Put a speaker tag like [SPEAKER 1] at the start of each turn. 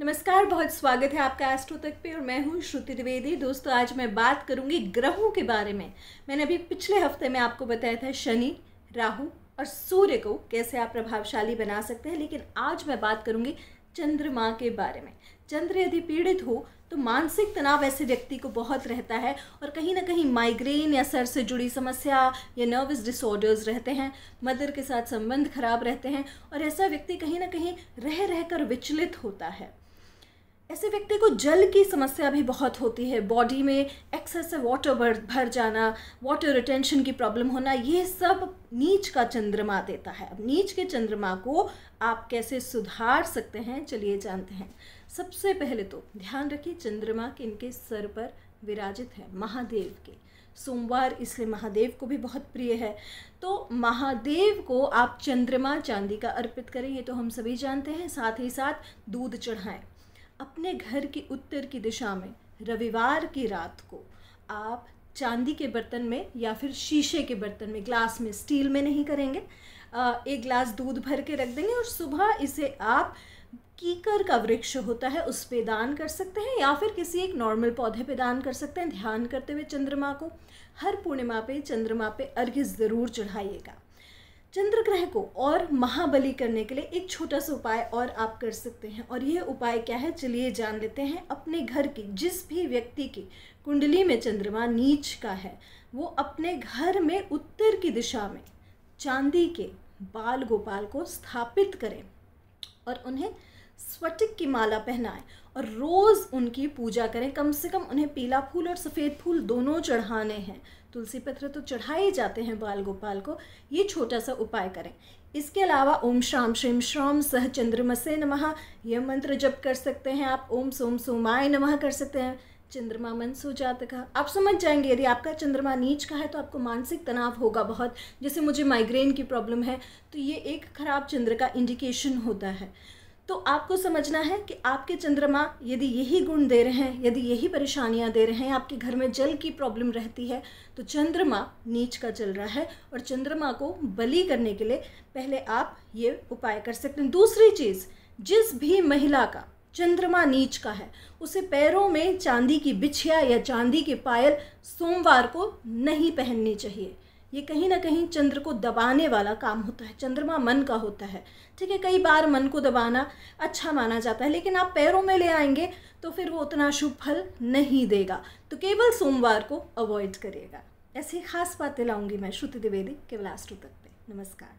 [SPEAKER 1] नमस्कार बहुत स्वागत है आपका एस्ट्रो तक पे और मैं हूँ श्रुति द्विवेदी दोस्तों आज मैं बात करूँगी ग्रहों के बारे में मैंने अभी पिछले हफ्ते में आपको बताया था शनि राहु और सूर्य को कैसे आप प्रभावशाली बना सकते हैं लेकिन आज मैं बात करूँगी चंद्रमा के बारे में चंद्र यदि पीड़ित हो तो मानसिक तनाव ऐसे व्यक्ति को बहुत रहता है और कहीं ना कहीं माइग्रेन या सर से जुड़ी समस्या या नर्वस डिसऑर्डर्स रहते हैं मदर के साथ संबंध खराब रहते हैं और ऐसा व्यक्ति कहीं ना कहीं रह रहकर विचलित होता है ऐसे व्यक्ति को जल की समस्या भी बहुत होती है बॉडी में एक्सेस वाटर भर भर जाना वाटर रिटेंशन की प्रॉब्लम होना ये सब नीच का चंद्रमा देता है अब नीच के चंद्रमा को आप कैसे सुधार सकते हैं चलिए जानते हैं सबसे पहले तो ध्यान रखिए चंद्रमा के इनके सर पर विराजित है महादेव के सोमवार इसलिए महादेव को भी बहुत प्रिय है तो महादेव को आप चंद्रमा चांदी का अर्पित करें ये तो हम सभी जानते हैं साथ ही साथ दूध चढ़ाएं अपने घर की उत्तर की दिशा में रविवार की रात को आप चांदी के बर्तन में या फिर शीशे के बर्तन में ग्लास में स्टील में नहीं करेंगे एक ग्लास दूध भर के रख देंगे और सुबह इसे आप कीकर का वृक्ष होता है उस पे दान कर सकते हैं या फिर किसी एक नॉर्मल पौधे पे दान कर सकते हैं ध्यान करते हुए चंद्रमा को हर पूर्णिमा पे चंद्रमा पे अर्घ्य ज़रूर चढ़ाइएगा चंद्रग्रह को और महाबली करने के लिए एक छोटा सा उपाय और आप कर सकते हैं और यह उपाय क्या है चलिए जान लेते हैं अपने घर की जिस भी व्यक्ति की कुंडली में चंद्रमा नीच का है वो अपने घर में उत्तर की दिशा में चांदी के बाल गोपाल को स्थापित करें और उन्हें स्वटिक की माला पहनाएं और रोज़ उनकी पूजा करें कम से कम उन्हें पीला फूल और सफ़ेद फूल दोनों चढ़ाने हैं तुलसी पत्र तो चढ़ाए जाते हैं बाल गोपाल को ये छोटा सा उपाय करें इसके अलावा ओम श्राम श्रीम श्राम सह चंद्रमसे नमः यह मंत्र जप कर सकते हैं आप ओम सोम सोमाय नमः कर सकते हैं चंद्रमा मन सो जाते का आप समझ जाएंगे यदि आपका चंद्रमा नीच का है तो आपको मानसिक तनाव होगा बहुत जैसे मुझे माइग्रेन की प्रॉब्लम है तो ये एक ख़राब चंद्र का इंडिकेशन होता है तो आपको समझना है कि आपके चंद्रमा यदि यही गुण दे रहे हैं यदि यही परेशानियां दे रहे हैं आपके घर में जल की प्रॉब्लम रहती है तो चंद्रमा नीच का चल रहा है और चंद्रमा को बली करने के लिए पहले आप ये उपाय कर सकते हैं दूसरी चीज़ जिस भी महिला का चंद्रमा नीच का है उसे पैरों में चांदी की बिछिया या चांदी के पायल सोमवार को नहीं पहननी चाहिए ये कहीं ना कहीं चंद्र को दबाने वाला काम होता है चंद्रमा मन का होता है ठीक है कई बार मन को दबाना अच्छा माना जाता है लेकिन आप पैरों में ले आएंगे तो फिर वो उतना शुभ फल नहीं देगा तो केवल सोमवार को अवॉइड करिएगा ऐसी खास बातें लाऊंगी मैं श्रुति द्विवेदी केवल आस्ट्रो तक पे नमस्कार